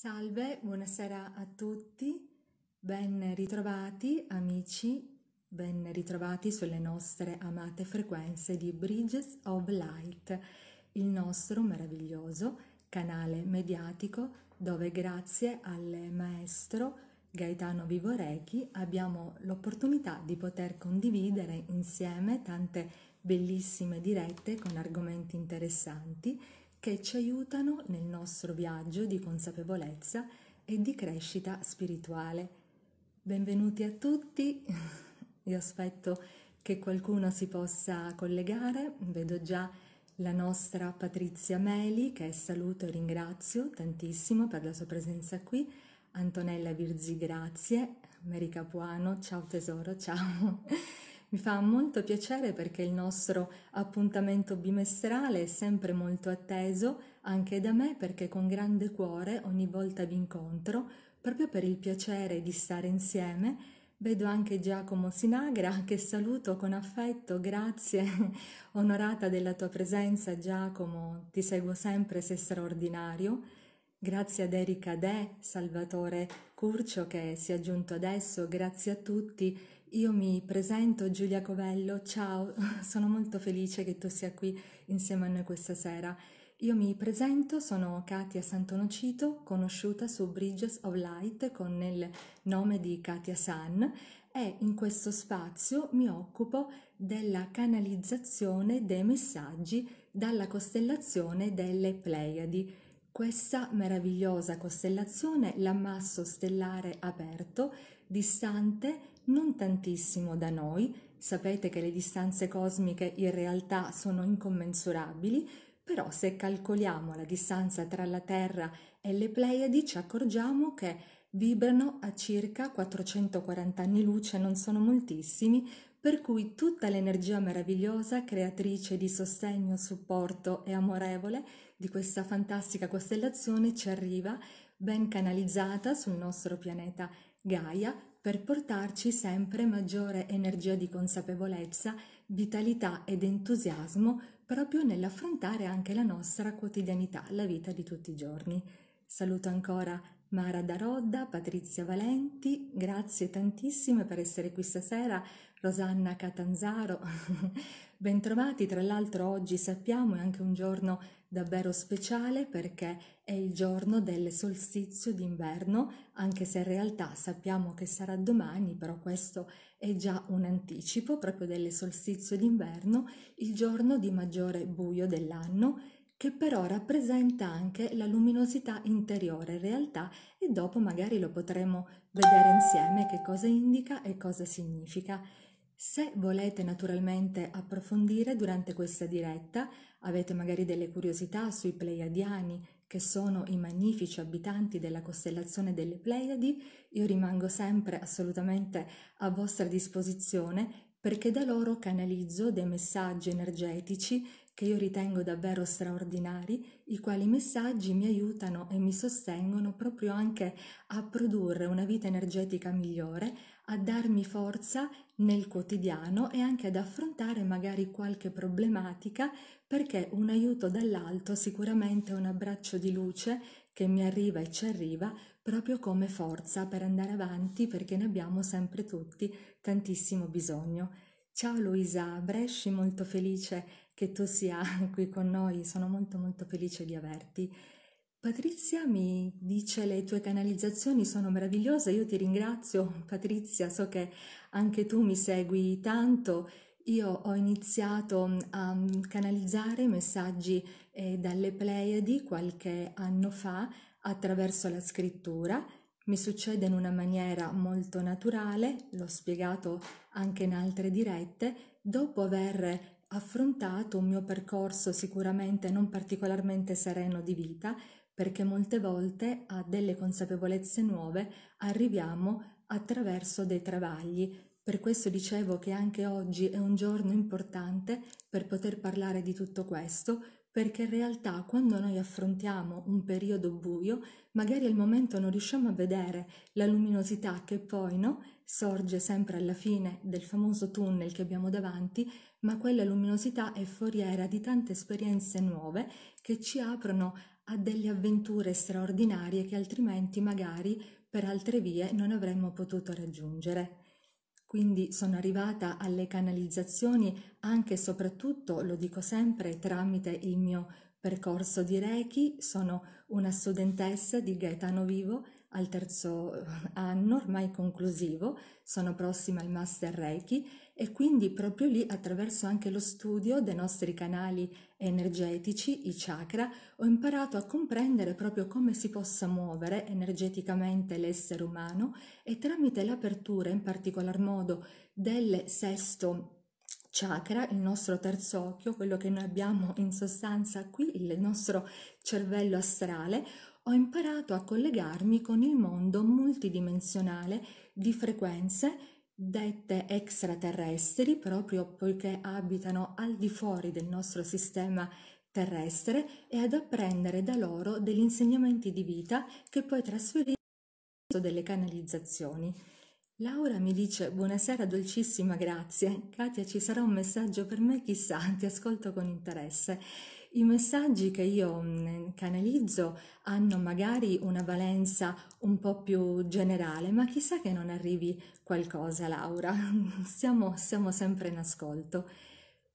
Salve, buonasera a tutti, ben ritrovati amici, ben ritrovati sulle nostre amate frequenze di Bridges of Light, il nostro meraviglioso canale mediatico dove grazie al maestro Gaetano Vivorechi abbiamo l'opportunità di poter condividere insieme tante bellissime dirette con argomenti interessanti che ci aiutano nel nostro viaggio di consapevolezza e di crescita spirituale. Benvenuti a tutti, io aspetto che qualcuno si possa collegare, vedo già la nostra Patrizia Meli che saluto e ringrazio tantissimo per la sua presenza qui, Antonella Virzi grazie, Mary Capuano ciao tesoro ciao. Mi fa molto piacere perché il nostro appuntamento bimestrale è sempre molto atteso anche da me perché con grande cuore ogni volta vi incontro, proprio per il piacere di stare insieme. Vedo anche Giacomo Sinagra che saluto con affetto, grazie, onorata della tua presenza Giacomo, ti seguo sempre, sei straordinario. Grazie ad Erika De, Salvatore Curcio che si è aggiunto adesso, grazie a tutti io mi presento Giulia Covello, ciao, sono molto felice che tu sia qui insieme a noi questa sera. Io mi presento, sono Katia Santonocito, conosciuta su Bridges of Light con il nome di Katia San e in questo spazio mi occupo della canalizzazione dei messaggi dalla costellazione delle Pleiadi. Questa meravigliosa costellazione, l'ammasso stellare aperto, distante non tantissimo da noi, sapete che le distanze cosmiche in realtà sono incommensurabili, però se calcoliamo la distanza tra la Terra e le Pleiadi ci accorgiamo che vibrano a circa 440 anni luce, non sono moltissimi, per cui tutta l'energia meravigliosa, creatrice di sostegno, supporto e amorevole di questa fantastica costellazione ci arriva ben canalizzata sul nostro pianeta Gaia per portarci sempre maggiore energia di consapevolezza, vitalità ed entusiasmo proprio nell'affrontare anche la nostra quotidianità, la vita di tutti i giorni. Saluto ancora Mara Darodda, Patrizia Valenti, grazie tantissime per essere qui stasera, Rosanna Catanzaro, bentrovati, tra l'altro oggi sappiamo è anche un giorno davvero speciale perché è il giorno del solstizio d'inverno, anche se in realtà sappiamo che sarà domani, però questo è già un anticipo proprio del solstizio d'inverno, il giorno di maggiore buio dell'anno che però rappresenta anche la luminosità interiore in realtà e dopo magari lo potremo vedere insieme che cosa indica e cosa significa. Se volete naturalmente approfondire durante questa diretta, avete magari delle curiosità sui Pleiadiani, che sono i magnifici abitanti della costellazione delle Pleiadi, io rimango sempre assolutamente a vostra disposizione perché da loro canalizzo dei messaggi energetici che io ritengo davvero straordinari, i quali messaggi mi aiutano e mi sostengono proprio anche a produrre una vita energetica migliore, a darmi forza nel quotidiano e anche ad affrontare magari qualche problematica perché un aiuto dall'alto sicuramente un abbraccio di luce che mi arriva e ci arriva proprio come forza per andare avanti perché ne abbiamo sempre tutti tantissimo bisogno. Ciao Luisa Bresci, molto felice che tu sia qui con noi, sono molto molto felice di averti. Patrizia mi dice le tue canalizzazioni sono meravigliose, io ti ringrazio Patrizia, so che anche tu mi segui tanto, io ho iniziato ehm, a canalizzare messaggi eh, dalle Pleiadi qualche anno fa attraverso la scrittura, mi succede in una maniera molto naturale, l'ho spiegato anche in altre dirette, dopo aver affrontato un mio percorso sicuramente non particolarmente sereno di vita, perché molte volte a delle consapevolezze nuove arriviamo attraverso dei travagli. Per questo dicevo che anche oggi è un giorno importante per poter parlare di tutto questo, perché in realtà quando noi affrontiamo un periodo buio, magari al momento non riusciamo a vedere la luminosità che poi no, sorge sempre alla fine del famoso tunnel che abbiamo davanti, ma quella luminosità è foriera di tante esperienze nuove che ci aprono a delle avventure straordinarie che altrimenti magari per altre vie non avremmo potuto raggiungere. Quindi sono arrivata alle canalizzazioni anche e soprattutto, lo dico sempre, tramite il mio percorso di Reiki. Sono una studentessa di Gaetano Vivo al terzo eh, anno ormai conclusivo, sono prossima al Master Reiki e quindi proprio lì attraverso anche lo studio dei nostri canali energetici, i chakra, ho imparato a comprendere proprio come si possa muovere energeticamente l'essere umano e tramite l'apertura in particolar modo del sesto chakra, il nostro terzo occhio, quello che noi abbiamo in sostanza qui, il nostro cervello astrale, ho imparato a collegarmi con il mondo multidimensionale di frequenze dette extraterrestri proprio poiché abitano al di fuori del nostro sistema terrestre e ad apprendere da loro degli insegnamenti di vita che poi trasferiscono delle canalizzazioni. Laura mi dice buonasera dolcissima, grazie. Katia ci sarà un messaggio per me, chissà, ti ascolto con interesse. I messaggi che io mm, canalizzo hanno magari una valenza un po' più generale, ma chissà che non arrivi qualcosa, Laura. Siamo, siamo sempre in ascolto.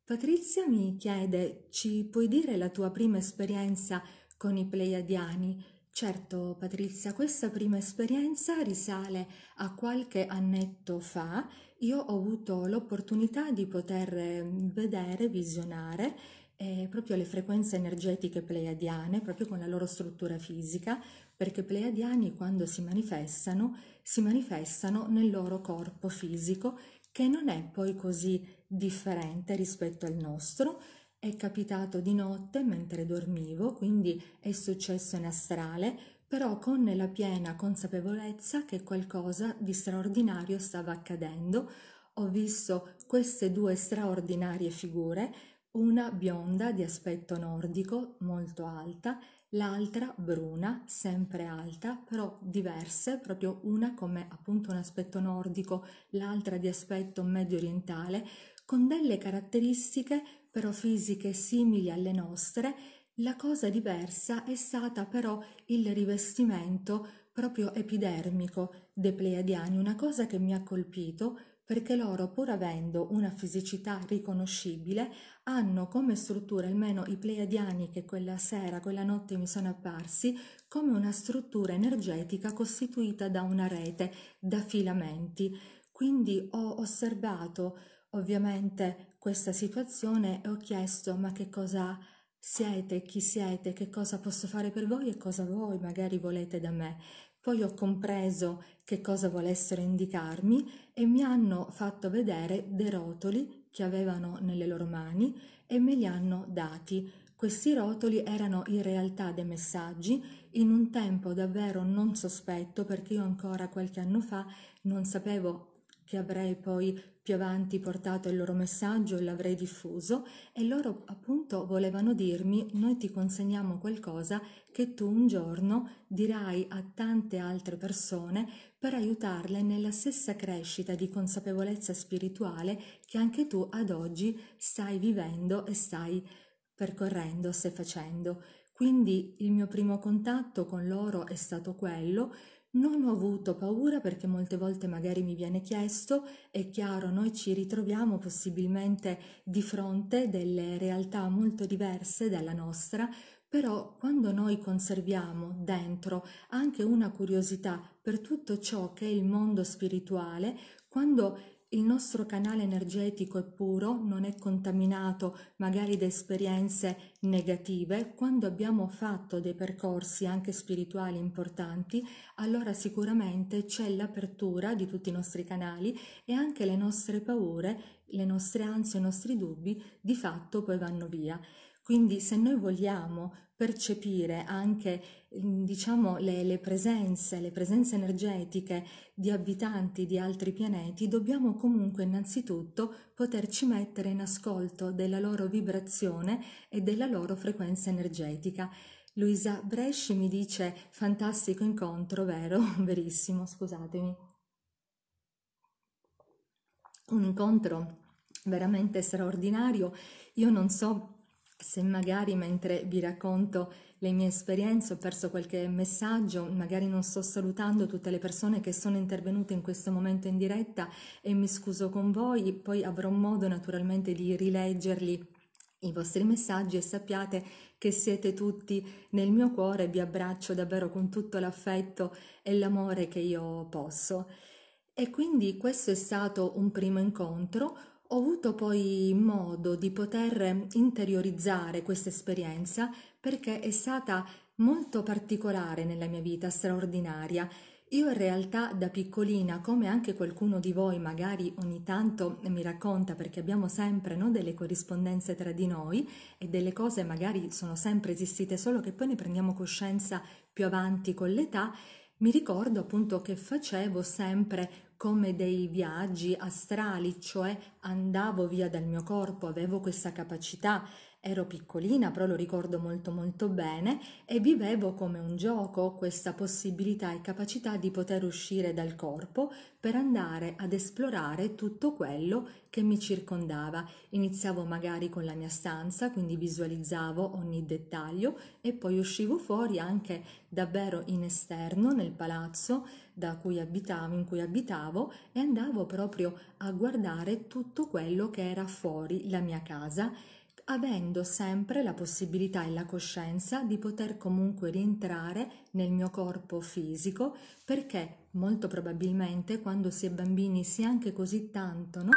Patrizia mi chiede, ci puoi dire la tua prima esperienza con i Pleiadiani? Certo, Patrizia, questa prima esperienza risale a qualche annetto fa. Io ho avuto l'opportunità di poter mm, vedere, visionare eh, proprio le frequenze energetiche pleiadiane, proprio con la loro struttura fisica, perché pleiadiani quando si manifestano, si manifestano nel loro corpo fisico, che non è poi così differente rispetto al nostro, è capitato di notte mentre dormivo, quindi è successo in astrale, però con la piena consapevolezza che qualcosa di straordinario stava accadendo. Ho visto queste due straordinarie figure una bionda di aspetto nordico, molto alta, l'altra bruna, sempre alta, però diverse, proprio una come appunto un aspetto nordico, l'altra di aspetto medio orientale, con delle caratteristiche però fisiche simili alle nostre. La cosa diversa è stata però il rivestimento proprio epidermico dei Pleiadiani, una cosa che mi ha colpito perché loro, pur avendo una fisicità riconoscibile, hanno come struttura, almeno i pleiadiani che quella sera, quella notte mi sono apparsi, come una struttura energetica costituita da una rete, da filamenti. Quindi ho osservato ovviamente questa situazione e ho chiesto ma che cosa siete, chi siete, che cosa posso fare per voi e cosa voi magari volete da me. Poi ho compreso che cosa volessero indicarmi e mi hanno fatto vedere dei rotoli che avevano nelle loro mani e me li hanno dati. Questi rotoli erano in realtà dei messaggi in un tempo davvero non sospetto perché io ancora qualche anno fa non sapevo che avrei poi più avanti portato il loro messaggio e l'avrei diffuso e loro appunto volevano dirmi noi ti consegniamo qualcosa che tu un giorno dirai a tante altre persone per aiutarle nella stessa crescita di consapevolezza spirituale che anche tu ad oggi stai vivendo e stai percorrendo, stai facendo. Quindi il mio primo contatto con loro è stato quello, non ho avuto paura perché molte volte magari mi viene chiesto, è chiaro, noi ci ritroviamo possibilmente di fronte delle realtà molto diverse dalla nostra, però quando noi conserviamo dentro anche una curiosità per tutto ciò che è il mondo spirituale, quando il nostro canale energetico è puro, non è contaminato magari da esperienze negative, quando abbiamo fatto dei percorsi anche spirituali importanti, allora sicuramente c'è l'apertura di tutti i nostri canali e anche le nostre paure, le nostre ansie, i nostri dubbi di fatto poi vanno via quindi se noi vogliamo percepire anche mhmm, diciamo, le, le, presenze, le presenze energetiche di abitanti di altri pianeti, dobbiamo comunque innanzitutto poterci mettere in ascolto della loro vibrazione e della loro frequenza energetica. Luisa Bresci mi dice fantastico incontro, vero? Verissimo, scusatemi. Un incontro veramente straordinario. Io non so se magari mentre vi racconto le mie esperienze ho perso qualche messaggio, magari non sto salutando tutte le persone che sono intervenute in questo momento in diretta e mi scuso con voi, poi avrò modo naturalmente di rileggerli i vostri messaggi e sappiate che siete tutti nel mio cuore, vi abbraccio davvero con tutto l'affetto e l'amore che io posso. E quindi questo è stato un primo incontro, ho avuto poi modo di poter interiorizzare questa esperienza perché è stata molto particolare nella mia vita, straordinaria. Io in realtà da piccolina, come anche qualcuno di voi magari ogni tanto mi racconta, perché abbiamo sempre no, delle corrispondenze tra di noi e delle cose magari sono sempre esistite, solo che poi ne prendiamo coscienza più avanti con l'età, mi ricordo appunto che facevo sempre come dei viaggi astrali, cioè andavo via dal mio corpo, avevo questa capacità Ero piccolina, però lo ricordo molto molto bene e vivevo come un gioco questa possibilità e capacità di poter uscire dal corpo per andare ad esplorare tutto quello che mi circondava. Iniziavo magari con la mia stanza, quindi visualizzavo ogni dettaglio e poi uscivo fuori anche davvero in esterno nel palazzo da cui abitavo, in cui abitavo e andavo proprio a guardare tutto quello che era fuori la mia casa avendo sempre la possibilità e la coscienza di poter comunque rientrare nel mio corpo fisico perché molto probabilmente quando si è bambini si è anche così tanto, no?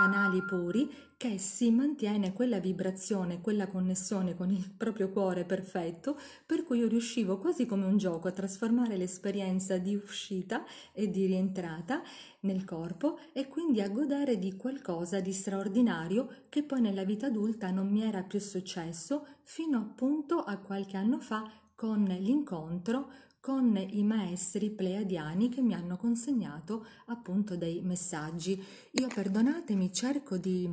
canali puri che si mantiene quella vibrazione, quella connessione con il proprio cuore perfetto, per cui io riuscivo quasi come un gioco a trasformare l'esperienza di uscita e di rientrata nel corpo e quindi a godere di qualcosa di straordinario che poi nella vita adulta non mi era più successo fino appunto a qualche anno fa con l'incontro con i maestri pleiadiani che mi hanno consegnato appunto dei messaggi. Io perdonatemi, cerco di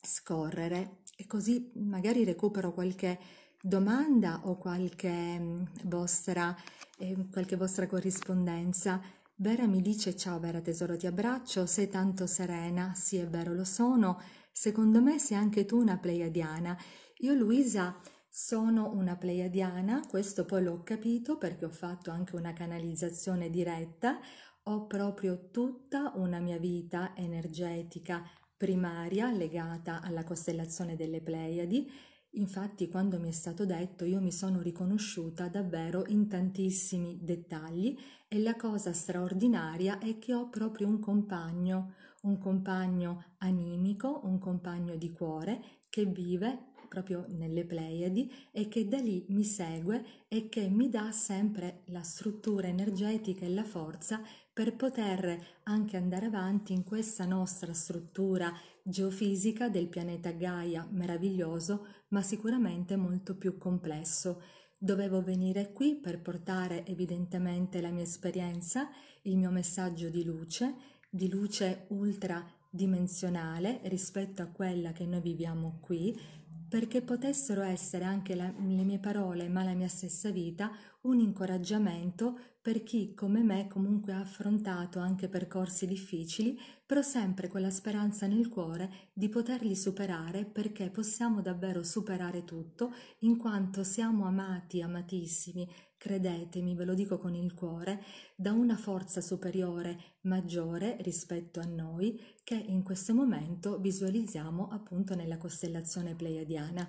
scorrere e così magari recupero qualche domanda o qualche mm, vostra, eh, qualche vostra corrispondenza. Vera mi dice ciao Vera tesoro ti abbraccio, sei tanto serena, sì è vero lo sono, secondo me sei anche tu una pleiadiana. Io Luisa sono una pleiadiana, questo poi l'ho capito perché ho fatto anche una canalizzazione diretta, ho proprio tutta una mia vita energetica primaria legata alla costellazione delle Pleiadi. Infatti, quando mi è stato detto, io mi sono riconosciuta davvero in tantissimi dettagli e la cosa straordinaria è che ho proprio un compagno, un compagno animico, un compagno di cuore che vive proprio nelle Pleiadi e che da lì mi segue e che mi dà sempre la struttura energetica e la forza per poter anche andare avanti in questa nostra struttura geofisica del pianeta Gaia, meraviglioso, ma sicuramente molto più complesso. Dovevo venire qui per portare evidentemente la mia esperienza, il mio messaggio di luce, di luce ultra dimensionale rispetto a quella che noi viviamo qui, perché potessero essere anche la, le mie parole, ma la mia stessa vita, un incoraggiamento per chi come me comunque ha affrontato anche percorsi difficili, però sempre con la speranza nel cuore di poterli superare perché possiamo davvero superare tutto in quanto siamo amati, amatissimi credetemi, ve lo dico con il cuore, da una forza superiore maggiore rispetto a noi che in questo momento visualizziamo appunto nella costellazione pleiadiana.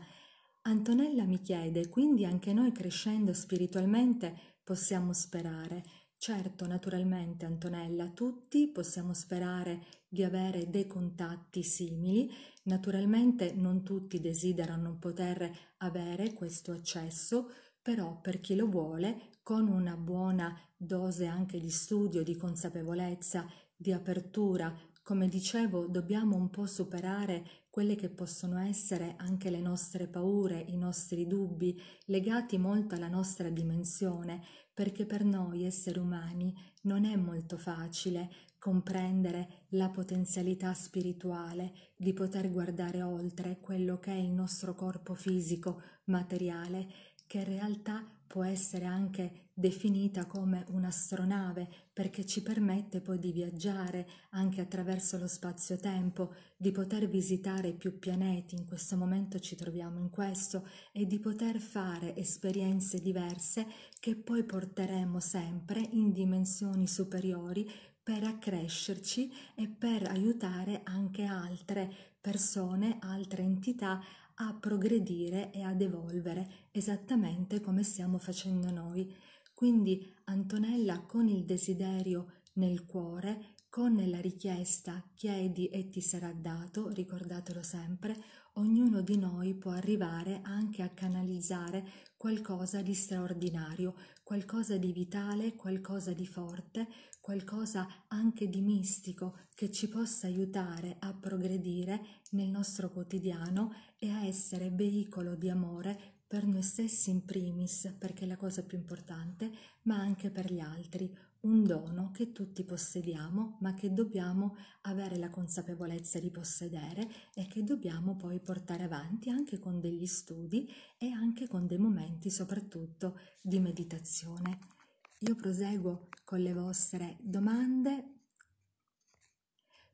Antonella mi chiede, quindi anche noi crescendo spiritualmente possiamo sperare. Certo, naturalmente Antonella, tutti possiamo sperare di avere dei contatti simili, naturalmente non tutti desiderano poter avere questo accesso, però per chi lo vuole, con una buona dose anche di studio, di consapevolezza, di apertura, come dicevo, dobbiamo un po' superare quelle che possono essere anche le nostre paure, i nostri dubbi, legati molto alla nostra dimensione, perché per noi esseri umani non è molto facile comprendere la potenzialità spirituale, di poter guardare oltre quello che è il nostro corpo fisico, materiale che in realtà può essere anche definita come un'astronave perché ci permette poi di viaggiare anche attraverso lo spazio-tempo, di poter visitare più pianeti, in questo momento ci troviamo in questo, e di poter fare esperienze diverse che poi porteremo sempre in dimensioni superiori per accrescerci e per aiutare anche altre persone, altre entità a progredire e ad evolvere esattamente come stiamo facendo noi. Quindi Antonella con il desiderio nel cuore, con la richiesta chiedi e ti sarà dato, ricordatelo sempre, ognuno di noi può arrivare anche a canalizzare qualcosa di straordinario, qualcosa di vitale, qualcosa di forte, qualcosa anche di mistico che ci possa aiutare a progredire nel nostro quotidiano e a essere veicolo di amore per noi stessi in primis, perché è la cosa più importante, ma anche per gli altri, un dono che tutti possediamo, ma che dobbiamo avere la consapevolezza di possedere e che dobbiamo poi portare avanti anche con degli studi e anche con dei momenti soprattutto di meditazione. Io proseguo con le vostre domande.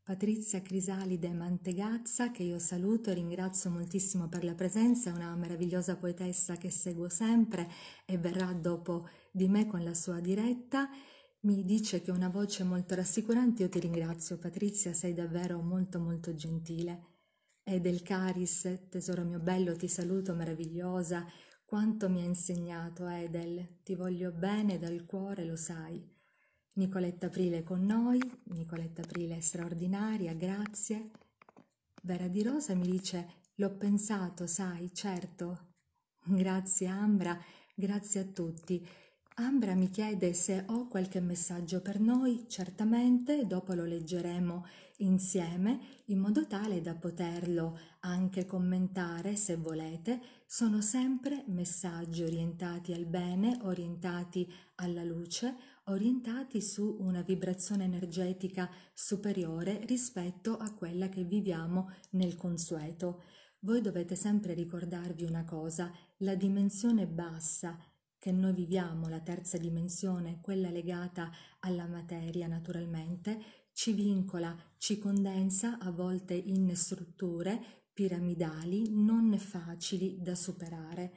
Patrizia Crisalide Mantegazza, che io saluto e ringrazio moltissimo per la presenza, è una meravigliosa poetessa che seguo sempre e verrà dopo di me con la sua diretta. Mi dice che una voce molto rassicurante, io ti ringrazio Patrizia, sei davvero molto molto gentile. E del Caris, tesoro mio bello, ti saluto meravigliosa, quanto mi ha insegnato Edel, ti voglio bene dal cuore, lo sai. Nicoletta Aprile con noi, Nicoletta Aprile straordinaria, grazie. Vera di Rosa mi dice, l'ho pensato, sai, certo. Grazie Ambra, grazie a tutti. Ambra mi chiede se ho qualche messaggio per noi, certamente, dopo lo leggeremo insieme in modo tale da poterlo anche commentare se volete. Sono sempre messaggi orientati al bene, orientati alla luce, orientati su una vibrazione energetica superiore rispetto a quella che viviamo nel consueto. Voi dovete sempre ricordarvi una cosa, la dimensione bassa che noi viviamo, la terza dimensione, quella legata alla materia naturalmente, ci vincola, ci condensa a volte in strutture piramidali non facili da superare,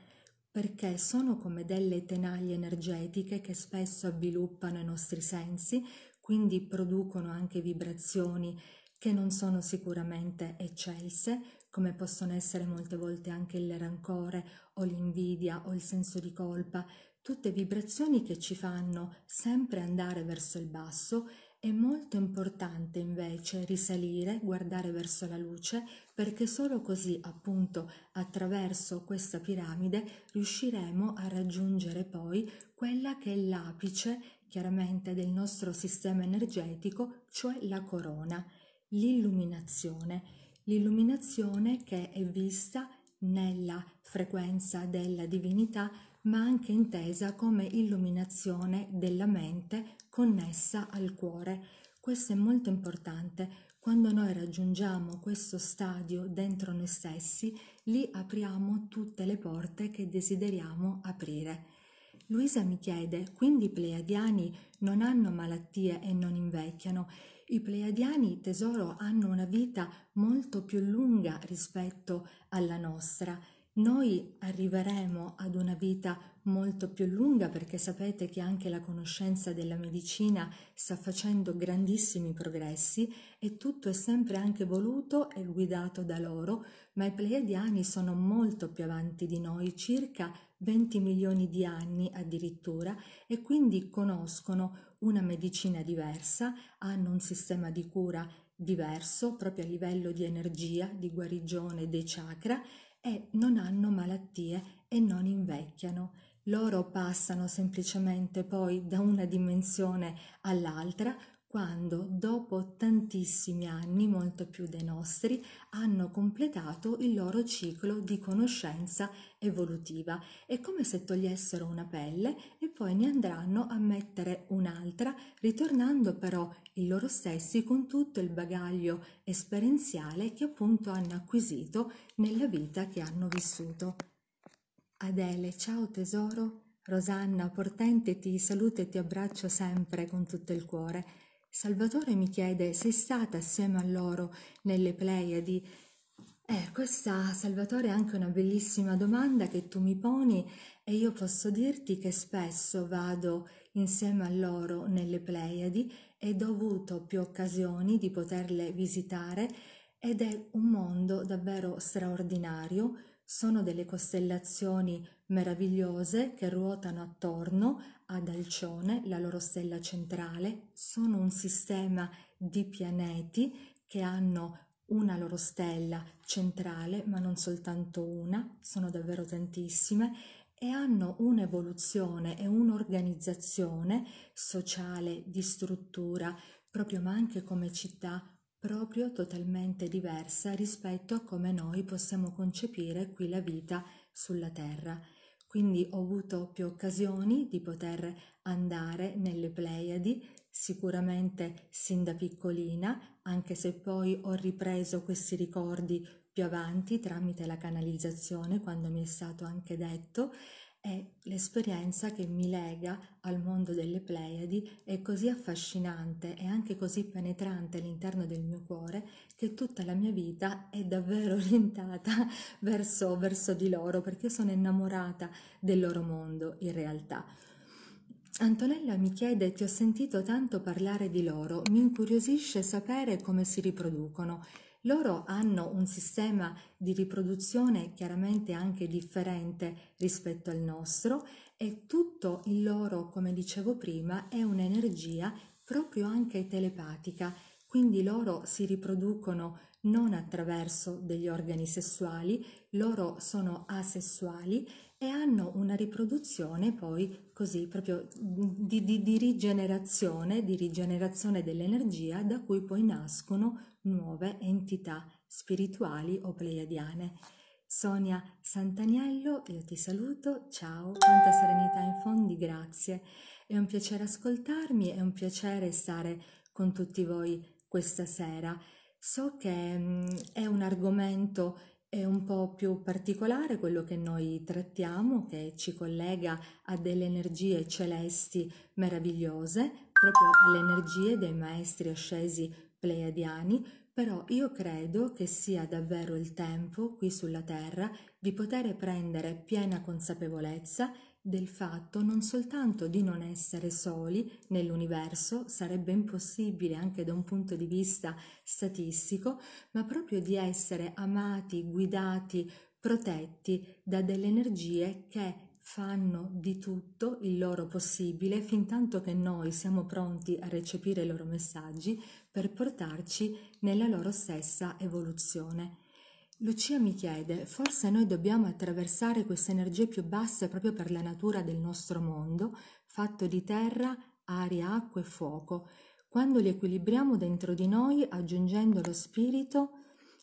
perché sono come delle tenaglie energetiche che spesso avviluppano i nostri sensi, quindi producono anche vibrazioni che non sono sicuramente eccelse, come possono essere molte volte anche il rancore o l'invidia o il senso di colpa, tutte vibrazioni che ci fanno sempre andare verso il basso è molto importante invece risalire, guardare verso la luce, perché solo così, appunto, attraverso questa piramide riusciremo a raggiungere poi quella che è l'apice, chiaramente, del nostro sistema energetico, cioè la corona, l'illuminazione l'illuminazione che è vista nella frequenza della divinità, ma anche intesa come illuminazione della mente connessa al cuore. Questo è molto importante. Quando noi raggiungiamo questo stadio dentro noi stessi, lì apriamo tutte le porte che desideriamo aprire. Luisa mi chiede, quindi i pleiadiani non hanno malattie e non invecchiano? I Pleiadiani, tesoro, hanno una vita molto più lunga rispetto alla nostra. Noi arriveremo ad una vita molto più lunga perché sapete che anche la conoscenza della medicina sta facendo grandissimi progressi e tutto è sempre anche voluto e guidato da loro, ma i Pleiadiani sono molto più avanti di noi, circa 20 milioni di anni addirittura, e quindi conoscono una medicina diversa, hanno un sistema di cura diverso proprio a livello di energia, di guarigione dei chakra e non hanno malattie e non invecchiano. Loro passano semplicemente poi da una dimensione all'altra quando dopo tantissimi anni, molto più dei nostri, hanno completato il loro ciclo di conoscenza evolutiva. È come se togliessero una pelle e poi ne andranno a mettere un'altra, ritornando però i loro stessi con tutto il bagaglio esperienziale che appunto hanno acquisito nella vita che hanno vissuto. Adele, ciao tesoro. Rosanna, portente ti saluto e ti abbraccio sempre con tutto il cuore. Salvatore mi chiede se è stata assieme a loro nelle Pleiadi. Eh, questa, Salvatore, è anche una bellissima domanda che tu mi poni e io posso dirti che spesso vado insieme a loro nelle Pleiadi ed ho avuto più occasioni di poterle visitare ed è un mondo davvero straordinario. Sono delle costellazioni meravigliose che ruotano attorno ad Alcione, la loro stella centrale, sono un sistema di pianeti che hanno una loro stella centrale, ma non soltanto una, sono davvero tantissime, e hanno un'evoluzione e un'organizzazione sociale, di struttura, proprio ma anche come città, proprio totalmente diversa rispetto a come noi possiamo concepire qui la vita sulla Terra. Quindi ho avuto più occasioni di poter andare nelle Pleiadi, sicuramente sin da piccolina, anche se poi ho ripreso questi ricordi più avanti tramite la canalizzazione, quando mi è stato anche detto, è l'esperienza che mi lega al mondo delle Pleiadi è così affascinante e anche così penetrante all'interno del mio cuore che tutta la mia vita è davvero orientata verso, verso di loro perché sono innamorata del loro mondo in realtà. Antonella mi chiede, ti ho sentito tanto parlare di loro, mi incuriosisce sapere come si riproducono. Loro hanno un sistema di riproduzione chiaramente anche differente rispetto al nostro e tutto il loro, come dicevo prima, è un'energia proprio anche telepatica, quindi loro si riproducono non attraverso degli organi sessuali, loro sono asessuali e hanno una riproduzione poi così proprio di, di, di rigenerazione, di rigenerazione dell'energia da cui poi nascono nuove entità spirituali o pleiadiane. Sonia Santaniello, io ti saluto, ciao, tanta serenità in fondi, grazie. È un piacere ascoltarmi, è un piacere stare con tutti voi questa sera. So che mh, mm, è un argomento è un po' più particolare quello che noi trattiamo, che ci collega a delle energie celesti meravigliose, proprio alle energie dei maestri ascesi pleiadiani, però io credo che sia davvero il tempo, qui sulla Terra, di poter prendere piena consapevolezza del fatto non soltanto di non essere soli nell'universo, sarebbe impossibile anche da un punto di vista statistico, ma proprio di essere amati, guidati, protetti da delle energie che fanno di tutto il loro possibile fin tanto che noi siamo pronti a recepire i loro messaggi per portarci nella loro stessa evoluzione. Lucia mi chiede, forse noi dobbiamo attraversare queste energie più basse proprio per la natura del nostro mondo, fatto di terra, aria, acqua e fuoco. Quando li equilibriamo dentro di noi, aggiungendo lo spirito,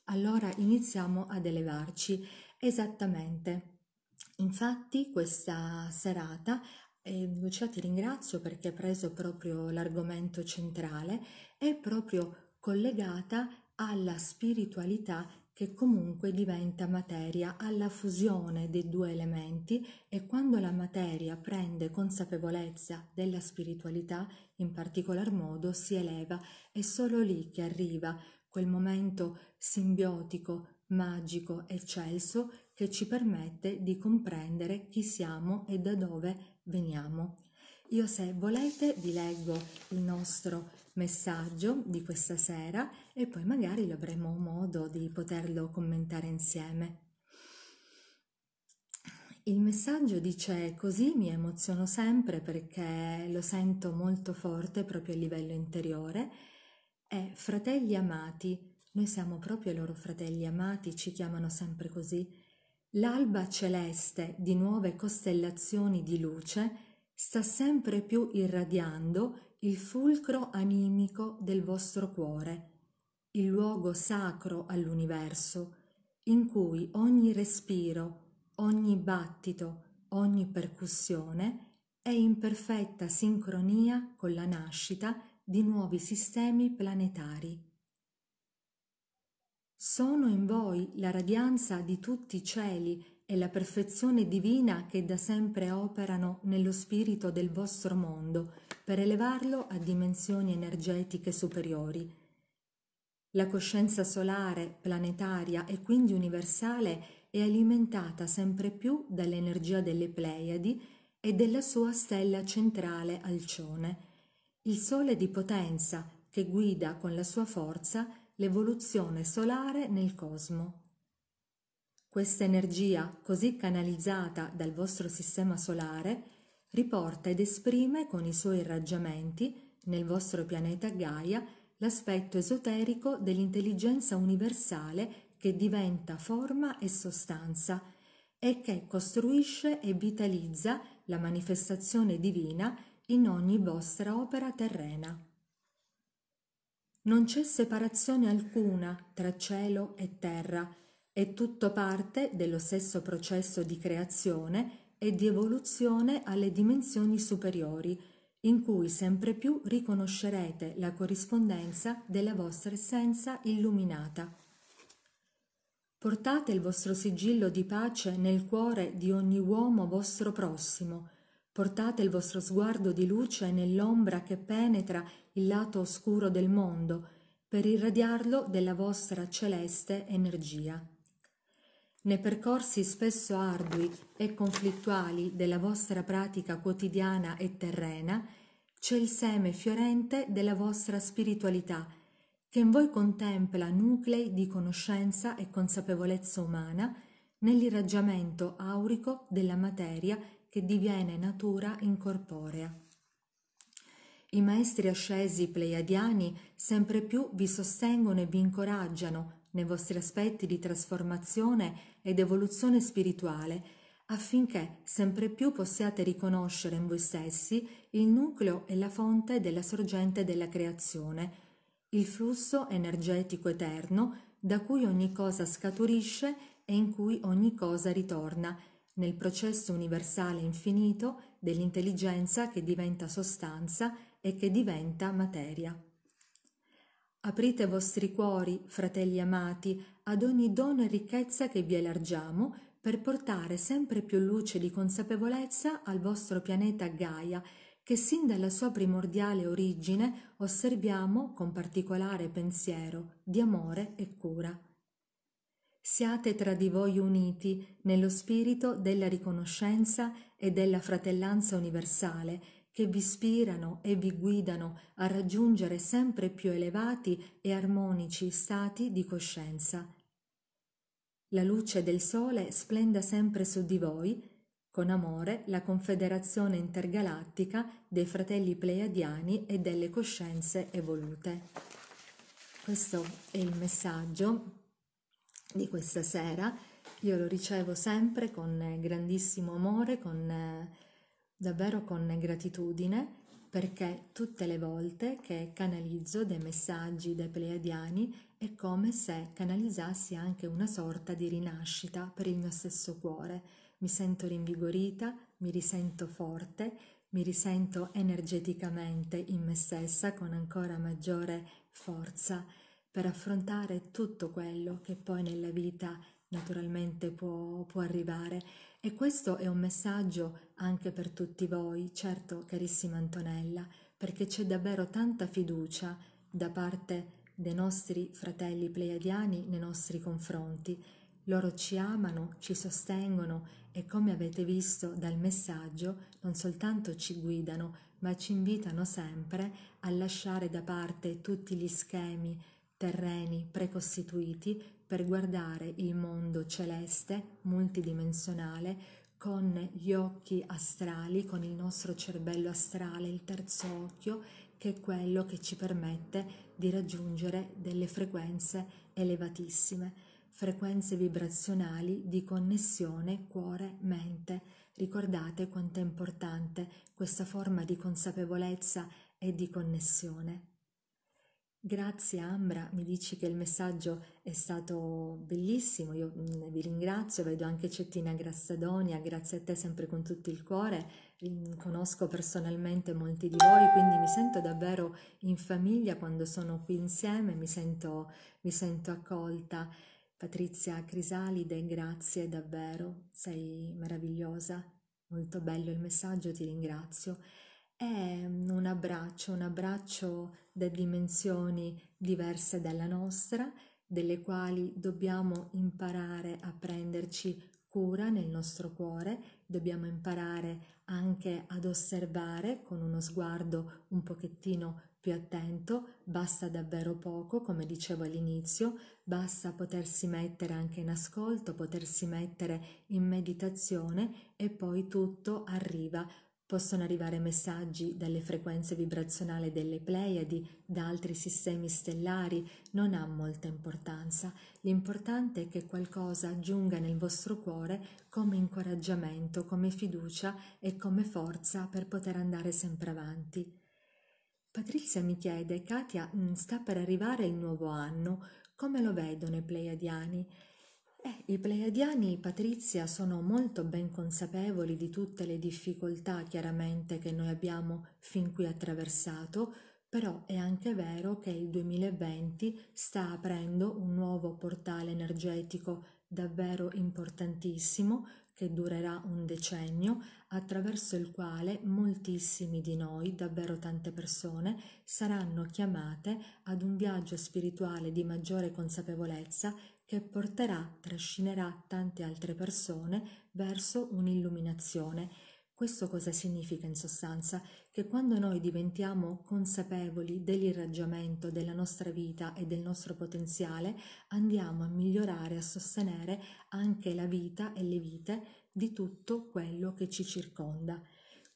allora iniziamo ad elevarci. Esattamente. Infatti questa serata e eh, Lucia ti ringrazio perché hai preso proprio l'argomento centrale, è proprio collegata alla spiritualità che comunque diventa materia alla fusione dei due elementi e quando la materia prende consapevolezza della spiritualità, in particolar modo si eleva, è solo lì che arriva quel momento simbiotico, magico, eccelso che ci permette di comprendere chi siamo e da dove veniamo. Io se volete vi leggo il nostro messaggio di questa sera e poi magari avremo modo di poterlo commentare insieme. Il messaggio dice così mi emoziono sempre perché lo sento molto forte proprio a livello interiore e fratelli amati, noi siamo proprio i loro fratelli amati, ci chiamano sempre così. L'alba celeste di nuove costellazioni di luce sta sempre più irradiando il fulcro animico del vostro cuore, il luogo sacro all'universo, in cui ogni respiro, ogni battito, ogni percussione è in perfetta sincronia con la nascita di nuovi sistemi planetari. Sono in voi la radianza di tutti i cieli e la perfezione divina che da sempre operano nello spirito del vostro mondo per elevarlo a dimensioni energetiche superiori. La coscienza solare, planetaria e quindi universale è alimentata sempre più dall'energia delle Pleiadi e della sua stella centrale Alcione, il Sole di potenza che guida con la sua forza l'evoluzione solare nel cosmo. Questa energia, così canalizzata dal vostro sistema solare, riporta ed esprime con i suoi raggiamenti, nel vostro pianeta Gaia, l'aspetto esoterico dell'intelligenza universale che diventa forma e sostanza e che costruisce e vitalizza la manifestazione divina in ogni vostra opera terrena. Non c'è separazione alcuna tra cielo e terra, è tutto parte dello stesso processo di creazione e di evoluzione alle dimensioni superiori, in cui sempre più riconoscerete la corrispondenza della vostra essenza illuminata. Portate il vostro sigillo di pace nel cuore di ogni uomo vostro prossimo, portate il vostro sguardo di luce nell'ombra che penetra il lato oscuro del mondo, per irradiarlo della vostra celeste energia. Nei percorsi spesso ardui e conflittuali della vostra pratica quotidiana e terrena c'è il seme fiorente della vostra spiritualità, che in voi contempla nuclei di conoscenza e consapevolezza umana nell'irraggiamento aurico della materia che diviene natura incorporea. I maestri ascesi pleiadiani sempre più vi sostengono e vi incoraggiano nei vostri aspetti di trasformazione ed evoluzione spirituale, affinché sempre più possiate riconoscere in voi stessi il nucleo e la fonte della sorgente della creazione, il flusso energetico eterno da cui ogni cosa scaturisce e in cui ogni cosa ritorna, nel processo universale infinito dell'intelligenza che diventa sostanza e che diventa materia. Aprite vostri cuori, fratelli amati, ad ogni dono e ricchezza che vi elargiamo per portare sempre più luce di consapevolezza al vostro pianeta Gaia, che sin dalla sua primordiale origine osserviamo con particolare pensiero di amore e cura. Siate tra di voi uniti nello spirito della riconoscenza e della fratellanza universale che vi ispirano e vi guidano a raggiungere sempre più elevati e armonici stati di coscienza. La luce del sole splenda sempre su di voi, con amore la Confederazione Intergalattica dei Fratelli Pleiadiani e delle Coscienze Evolute. Questo è il messaggio di questa sera. Io lo ricevo sempre con grandissimo amore, con eh, davvero con gratitudine perché tutte le volte che canalizzo dei messaggi dai pleiadiani è come se canalizzassi anche una sorta di rinascita per il mio stesso cuore. Mi sento rinvigorita, mi risento forte, mi risento energeticamente in me stessa con ancora maggiore forza per affrontare tutto quello che poi nella vita naturalmente può, può arrivare. E questo è un messaggio anche per tutti voi, certo carissima Antonella, perché c'è davvero tanta fiducia da parte dei nostri fratelli pleiadiani nei nostri confronti. Loro ci amano, ci sostengono e come avete visto dal messaggio non soltanto ci guidano, ma ci invitano sempre a lasciare da parte tutti gli schemi terreni precostituiti per guardare il mondo celeste multidimensionale con gli occhi astrali, con il nostro cervello astrale, il terzo occhio, che è quello che ci permette di raggiungere delle frequenze elevatissime, frequenze vibrazionali di connessione cuore-mente. Ricordate quanto è importante questa forma di consapevolezza e di connessione. Grazie Ambra, mi dici che il messaggio è stato bellissimo, io vi ringrazio, vedo anche Cettina Grassadonia, grazie a te sempre con tutto il cuore, conosco personalmente molti di voi, quindi mi sento davvero in famiglia quando sono qui insieme, mi sento, mi sento accolta. Patrizia Crisalide, grazie davvero, sei meravigliosa, molto bello il messaggio, ti ringrazio è un abbraccio, un abbraccio da dimensioni diverse dalla nostra, delle quali dobbiamo imparare a prenderci cura nel nostro cuore, dobbiamo imparare anche ad osservare con uno sguardo un pochettino più attento, basta davvero poco, come dicevo all'inizio, basta potersi mettere anche in ascolto, potersi mettere in meditazione e poi tutto arriva Possono arrivare messaggi dalle frequenze vibrazionali delle Pleiadi, da altri sistemi stellari, non ha molta importanza. L'importante è che qualcosa giunga nel vostro cuore come incoraggiamento, come fiducia e come forza per poter andare sempre avanti. Patrizia mi chiede, Katia, mm, sta per arrivare il nuovo anno, come lo vedono i Pleiadiani? Eh, I Pleiadiani, Patrizia, sono molto ben consapevoli di tutte le difficoltà chiaramente che noi abbiamo fin qui attraversato, però è anche vero che il 2020 sta aprendo un nuovo portale energetico davvero importantissimo che durerà un decennio, attraverso il quale moltissimi di noi, davvero tante persone, saranno chiamate ad un viaggio spirituale di maggiore consapevolezza che porterà, trascinerà tante altre persone verso un'illuminazione. Questo cosa significa in sostanza? Che quando noi diventiamo consapevoli dell'irraggiamento della nostra vita e del nostro potenziale, andiamo a migliorare, a sostenere anche la vita e le vite di tutto quello che ci circonda.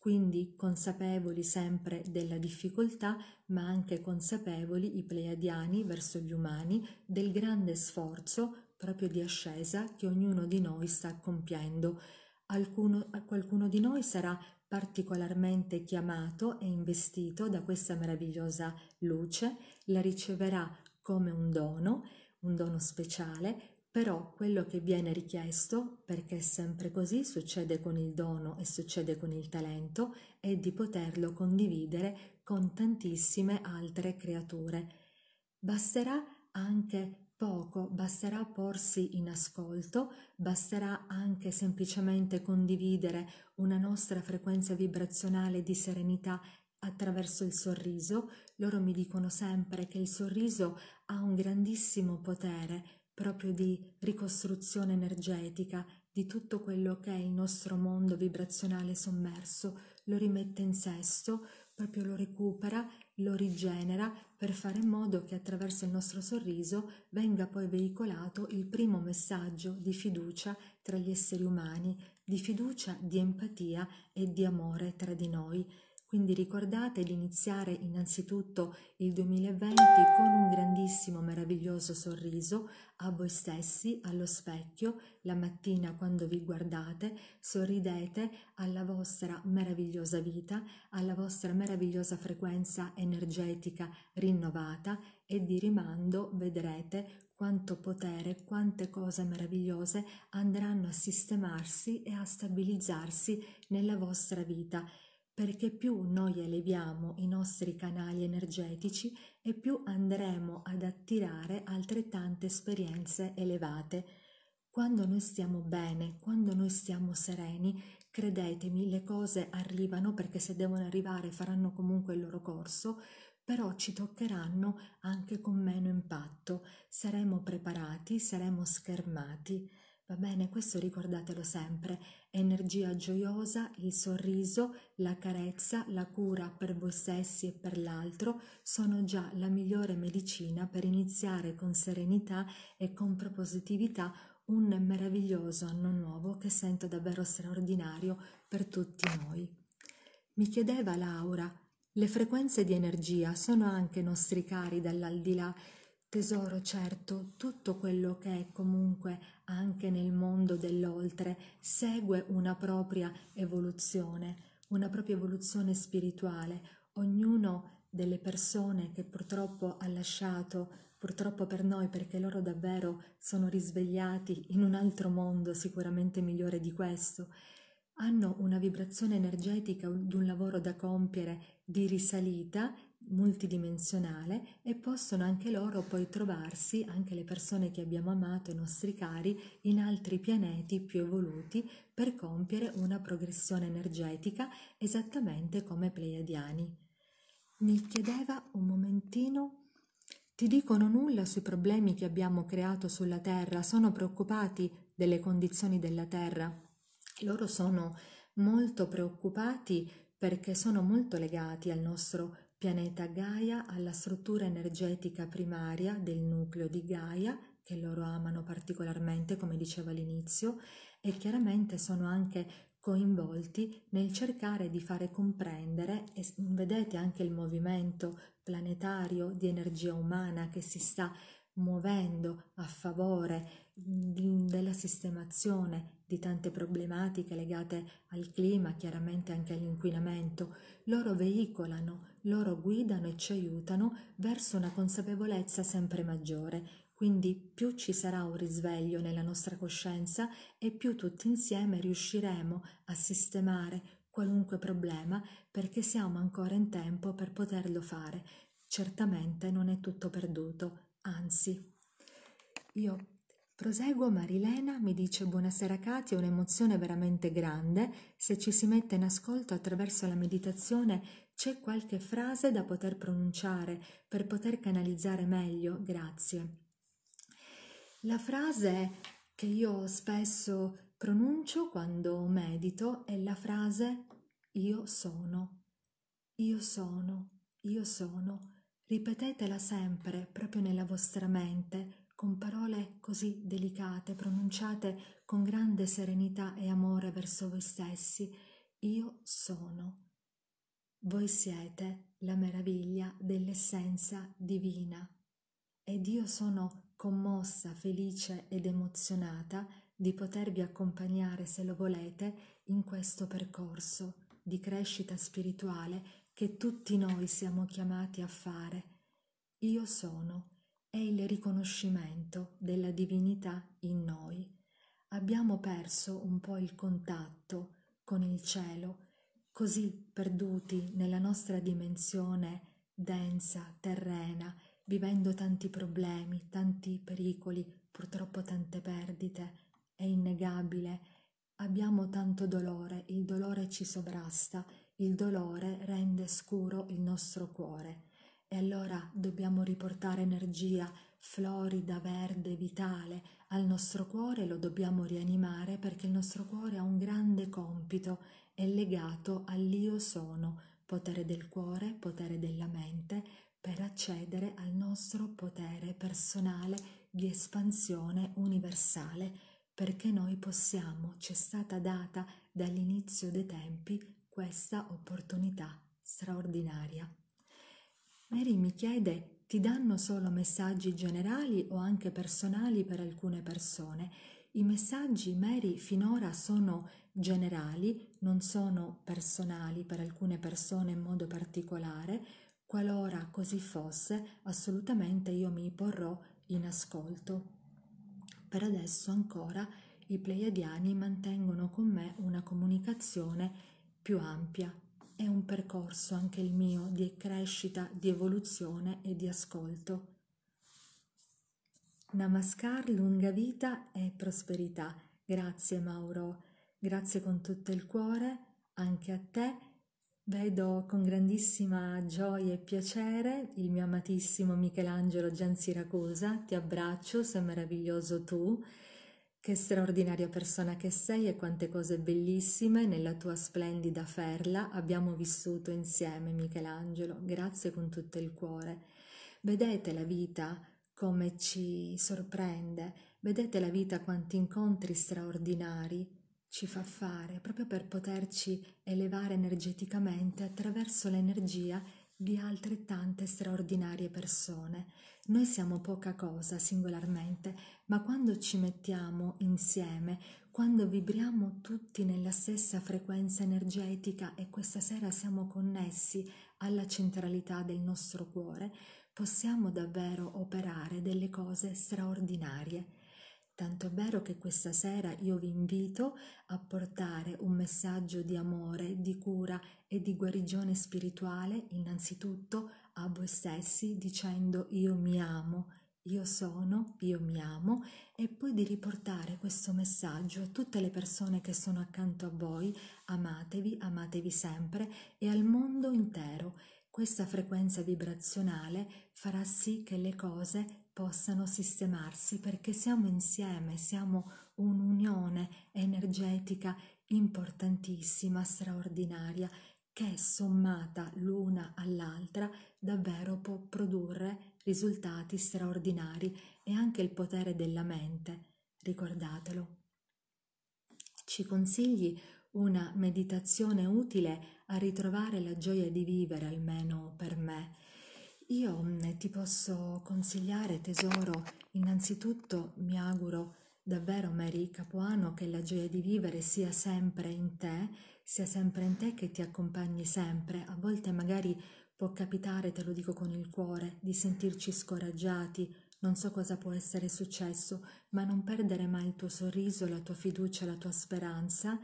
Quindi consapevoli sempre della difficoltà, ma anche consapevoli i pleiadiani verso gli umani del grande sforzo proprio di ascesa che ognuno di noi sta compiendo. Alcuno, qualcuno di noi sarà particolarmente chiamato e investito da questa meravigliosa luce, la riceverà come un dono, un dono speciale, però quello che viene richiesto, perché è sempre così, succede con il dono e succede con il talento, è di poterlo condividere con tantissime altre creature. Basterà anche poco, basterà porsi in ascolto, basterà anche semplicemente condividere una nostra frequenza vibrazionale di serenità attraverso il sorriso. Loro mi dicono sempre che il sorriso ha un grandissimo potere proprio di ricostruzione energetica di tutto quello che è il nostro mondo vibrazionale sommerso, lo rimette in sesto, proprio lo recupera, lo rigenera per fare in modo che attraverso il nostro sorriso venga poi veicolato il primo messaggio di fiducia tra gli esseri umani, di fiducia, di empatia e di amore tra di noi quindi ricordate di iniziare innanzitutto il 2020 con un grandissimo, meraviglioso sorriso a voi stessi, allo specchio, la mattina quando vi guardate, sorridete alla vostra meravigliosa vita, alla vostra meravigliosa frequenza energetica rinnovata e di rimando vedrete quanto potere, quante cose meravigliose andranno a sistemarsi e a stabilizzarsi nella vostra vita perché più noi eleviamo i nostri canali energetici e più andremo ad attirare altrettante esperienze elevate. Quando noi stiamo bene, quando noi stiamo sereni, credetemi, le cose arrivano perché se devono arrivare faranno comunque il loro corso, però ci toccheranno anche con meno impatto, saremo preparati, saremo schermati. Va bene, questo ricordatelo sempre, energia gioiosa, il sorriso, la carezza, la cura per voi stessi e per l'altro sono già la migliore medicina per iniziare con serenità e con propositività un meraviglioso anno nuovo che sento davvero straordinario per tutti noi. Mi chiedeva Laura, le frequenze di energia sono anche nostri cari dall'aldilà Tesoro certo, tutto quello che è comunque anche nel mondo dell'oltre segue una propria evoluzione, una propria evoluzione spirituale. Ognuno delle persone che purtroppo ha lasciato, purtroppo per noi perché loro davvero sono risvegliati in un altro mondo sicuramente migliore di questo, hanno una vibrazione energetica di un lavoro da compiere di risalita multidimensionale e possono anche loro poi trovarsi, anche le persone che abbiamo amato, i nostri cari, in altri pianeti più evoluti per compiere una progressione energetica esattamente come Pleiadiani. Mi chiedeva un momentino. Ti dicono nulla sui problemi che abbiamo creato sulla Terra, sono preoccupati delle condizioni della Terra. Loro sono molto preoccupati perché sono molto legati al nostro Pianeta Gaia alla struttura energetica primaria del nucleo di Gaia, che loro amano particolarmente, come dicevo all'inizio, e chiaramente sono anche coinvolti nel cercare di fare comprendere, e vedete anche il movimento planetario di energia umana che si sta muovendo a favore della sistemazione di tante problematiche legate al clima, chiaramente anche all'inquinamento. Loro veicolano, loro guidano e ci aiutano verso una consapevolezza sempre maggiore. Quindi più ci sarà un risveglio nella nostra coscienza e più tutti insieme riusciremo a sistemare qualunque problema perché siamo ancora in tempo per poterlo fare. Certamente non è tutto perduto, anzi. Io Proseguo, Marilena mi dice buonasera Katia, è un'emozione veramente grande, se ci si mette in ascolto attraverso la meditazione c'è qualche frase da poter pronunciare per poter canalizzare meglio, grazie. La frase che io spesso pronuncio quando medito è la frase io sono, io sono, io sono. Ripetetela sempre proprio nella vostra mente con parole così delicate, pronunciate con grande serenità e amore verso voi stessi, io sono. Voi siete la meraviglia dell'essenza divina ed io sono commossa, felice ed emozionata di potervi accompagnare, se lo volete, in questo percorso di crescita spirituale che tutti noi siamo chiamati a fare. Io sono è il riconoscimento della divinità in noi. Abbiamo perso un po' il contatto con il cielo, così perduti nella nostra dimensione densa, terrena, vivendo tanti problemi, tanti pericoli, purtroppo tante perdite. È innegabile, abbiamo tanto dolore, il dolore ci sovrasta, il dolore rende scuro il nostro cuore. E allora dobbiamo riportare energia florida, verde, vitale al nostro cuore, lo dobbiamo rianimare perché il nostro cuore ha un grande compito, è legato all'io sono, potere del cuore, potere della mente, per accedere al nostro potere personale di espansione universale, perché noi possiamo, ci è stata data dall'inizio dei tempi questa opportunità straordinaria. Mary mi chiede, ti danno solo messaggi generali o anche personali per alcune persone? I messaggi Mary finora sono generali, non sono personali per alcune persone in modo particolare. Qualora così fosse, assolutamente io mi porrò in ascolto. Per adesso ancora i pleiadiani mantengono con me una comunicazione più ampia, è un percorso anche il mio di crescita, di evoluzione e di ascolto. Namaskar, lunga vita e prosperità. Grazie Mauro, grazie con tutto il cuore anche a te. Vedo con grandissima gioia e piacere il mio amatissimo Michelangelo Gian Siracusa, ti abbraccio, sei meraviglioso tu che straordinaria persona che sei e quante cose bellissime nella tua splendida ferla abbiamo vissuto insieme, Michelangelo. Grazie con tutto il cuore. Vedete la vita come ci sorprende, vedete la vita quanti incontri straordinari ci fa fare proprio per poterci elevare energeticamente attraverso l'energia di altrettante straordinarie persone. Noi siamo poca cosa singolarmente, ma quando ci mettiamo insieme, quando vibriamo tutti nella stessa frequenza energetica e questa sera siamo connessi alla centralità del nostro cuore, possiamo davvero operare delle cose straordinarie. Tanto è vero che questa sera io vi invito a portare un messaggio di amore, di cura e di guarigione spirituale innanzitutto a voi stessi dicendo io mi amo, io sono, io mi amo e poi di riportare questo messaggio a tutte le persone che sono accanto a voi, amatevi, amatevi sempre e al mondo intero. Questa frequenza vibrazionale farà sì che le cose possano sistemarsi perché siamo insieme, siamo un'unione energetica importantissima, straordinaria che sommata l'una all'altra davvero può produrre risultati straordinari e anche il potere della mente, ricordatelo. Ci consigli una meditazione utile a ritrovare la gioia di vivere, almeno per me. Io mm, ti posso consigliare, tesoro, innanzitutto mi auguro davvero, Mary Capuano, che la gioia di vivere sia sempre in te sia sempre in te che ti accompagni sempre. A volte magari può capitare, te lo dico con il cuore, di sentirci scoraggiati, non so cosa può essere successo, ma non perdere mai il tuo sorriso, la tua fiducia, la tua speranza.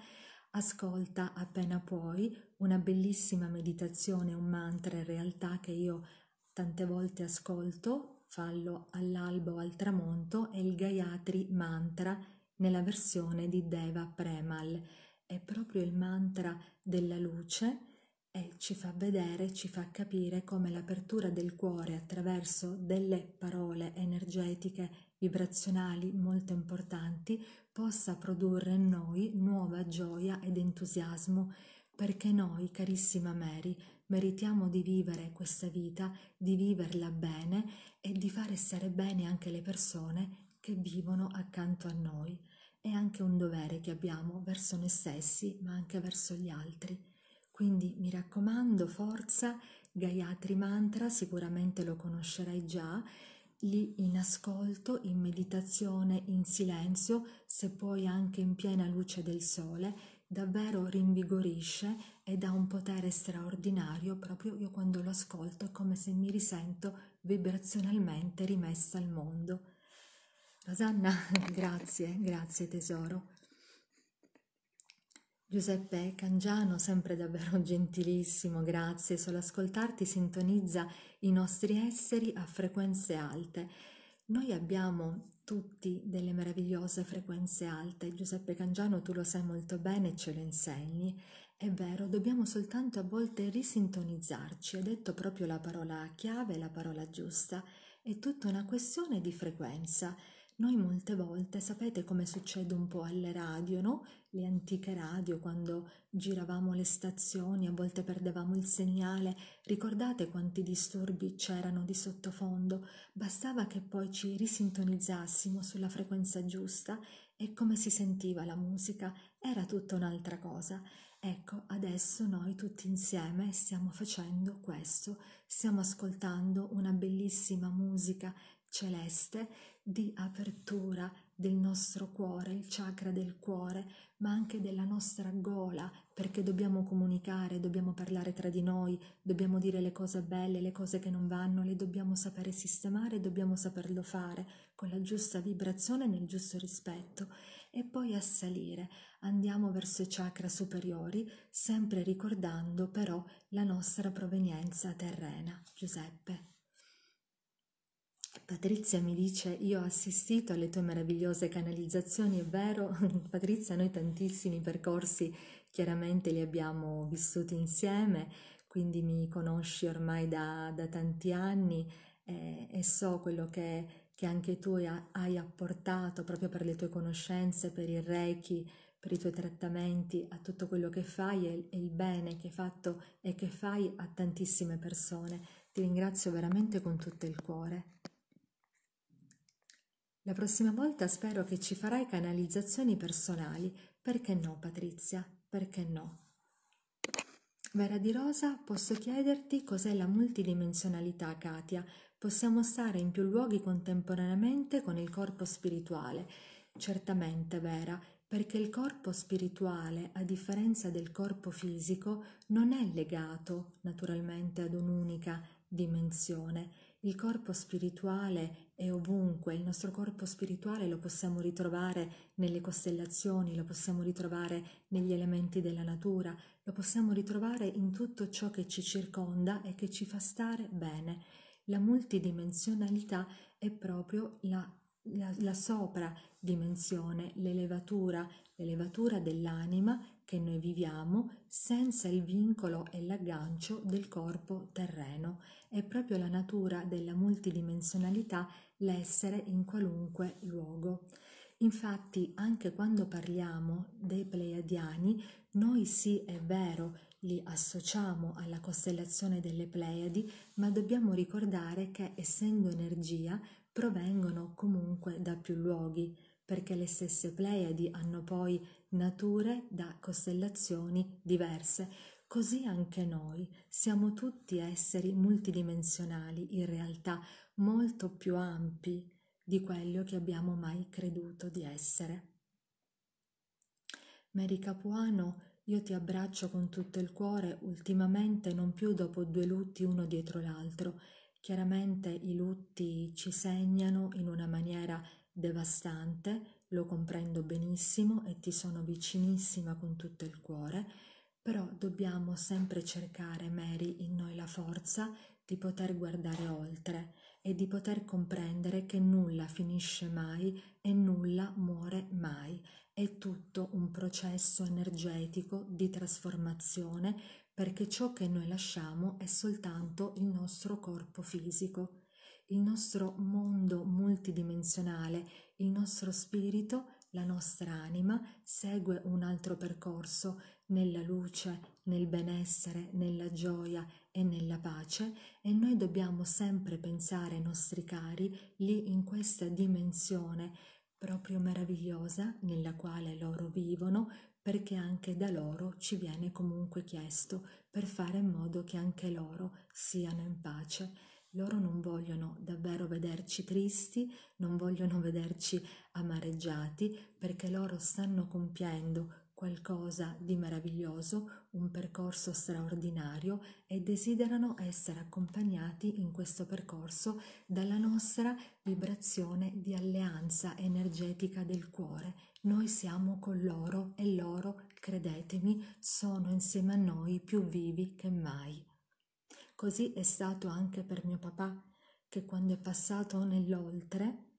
Ascolta appena puoi una bellissima meditazione, un mantra in realtà che io tante volte ascolto, fallo all'alba o al tramonto, è il Gayatri Mantra nella versione di Deva Premal è proprio il mantra della luce e ci fa vedere, ci fa capire come l'apertura del cuore attraverso delle parole energetiche vibrazionali molto importanti possa produrre in noi nuova gioia ed entusiasmo perché noi, carissima Mary, meritiamo di vivere questa vita, di viverla bene e di fare stare bene anche le persone che vivono accanto a noi è anche un dovere che abbiamo verso noi stessi, ma anche verso gli altri. Quindi mi raccomando, forza, Gayatri Mantra, sicuramente lo conoscerai già, lì in ascolto, in meditazione, in silenzio, se puoi anche in piena luce del sole, davvero rinvigorisce ed ha un potere straordinario, proprio io quando lo ascolto è come se mi risento vibrazionalmente rimessa al mondo. Rosanna, grazie, grazie tesoro. Giuseppe Cangiano, sempre davvero gentilissimo, grazie. Solo ascoltarti sintonizza i nostri esseri a frequenze alte. Noi abbiamo tutti delle meravigliose frequenze alte. Giuseppe Cangiano, tu lo sai molto bene e ce lo insegni. È vero, dobbiamo soltanto a volte risintonizzarci. Ho detto proprio la parola chiave, la parola giusta. È tutta una questione di frequenza noi molte volte, sapete come succede un po' alle radio, no? Le antiche radio, quando giravamo le stazioni, a volte perdevamo il segnale, ricordate quanti disturbi c'erano di sottofondo? Bastava che poi ci risintonizzassimo sulla frequenza giusta e come si sentiva la musica era tutta un'altra cosa. Ecco, adesso noi tutti insieme stiamo facendo questo, stiamo ascoltando una bellissima musica celeste di apertura del nostro cuore, il chakra del cuore, ma anche della nostra gola, perché dobbiamo comunicare, dobbiamo parlare tra di noi, dobbiamo dire le cose belle, le cose che non vanno, le dobbiamo sapere sistemare, dobbiamo saperlo fare con la giusta vibrazione nel giusto rispetto. E poi a salire, andiamo verso i chakra superiori, sempre ricordando però la nostra provenienza terrena. Giuseppe. Patrizia mi dice, io ho assistito alle tue meravigliose canalizzazioni, è vero? Patrizia, noi tantissimi percorsi chiaramente li abbiamo vissuti insieme, quindi mi conosci ormai da, da tanti anni eh, e so quello che, che anche tu hai apportato proprio per le tue conoscenze, per il Reiki, per i tuoi trattamenti, a tutto quello che fai e il bene che hai fatto e che fai a tantissime persone. Ti ringrazio veramente con tutto il cuore. La prossima volta spero che ci farai canalizzazioni personali. Perché no, Patrizia? Perché no? Vera di Rosa, posso chiederti cos'è la multidimensionalità, Katia? Possiamo stare in più luoghi contemporaneamente con il corpo spirituale. Certamente, Vera, perché il corpo spirituale, a differenza del corpo fisico, non è legato naturalmente ad un'unica dimensione il corpo spirituale è ovunque, il nostro corpo spirituale lo possiamo ritrovare nelle costellazioni, lo possiamo ritrovare negli elementi della natura, lo possiamo ritrovare in tutto ciò che ci circonda e che ci fa stare bene. La multidimensionalità è proprio la, la, la sopradimensione, l'elevatura, l'elevatura dell'anima che noi viviamo senza il vincolo e l'aggancio del corpo terreno. È proprio la natura della multidimensionalità l'essere in qualunque luogo. Infatti, anche quando parliamo dei Pleiadiani, noi sì è vero, li associamo alla costellazione delle Pleiadi, ma dobbiamo ricordare che essendo energia provengono comunque da più luoghi perché le stesse Pleiadi hanno poi nature da costellazioni diverse. Così anche noi siamo tutti esseri multidimensionali, in realtà molto più ampi di quello che abbiamo mai creduto di essere. Mary Capuano io ti abbraccio con tutto il cuore, ultimamente non più dopo due lutti uno dietro l'altro. Chiaramente i lutti ci segnano in una maniera devastante, lo comprendo benissimo e ti sono vicinissima con tutto il cuore, però dobbiamo sempre cercare, Mary, in noi la forza di poter guardare oltre e di poter comprendere che nulla finisce mai e nulla muore mai. È tutto un processo energetico di trasformazione perché ciò che noi lasciamo è soltanto il nostro corpo fisico il nostro mondo multidimensionale, il nostro spirito, la nostra anima segue un altro percorso nella luce, nel benessere, nella gioia e nella pace e noi dobbiamo sempre pensare ai nostri cari lì in questa dimensione proprio meravigliosa nella quale loro vivono perché anche da loro ci viene comunque chiesto per fare in modo che anche loro siano in pace. Loro non vogliono davvero vederci tristi, non vogliono vederci amareggiati, perché loro stanno compiendo qualcosa di meraviglioso, un percorso straordinario e desiderano essere accompagnati in questo percorso dalla nostra vibrazione di alleanza energetica del cuore. Noi siamo con loro e loro, credetemi, sono insieme a noi più vivi che mai. Così è stato anche per mio papà, che quando è passato nell'oltre,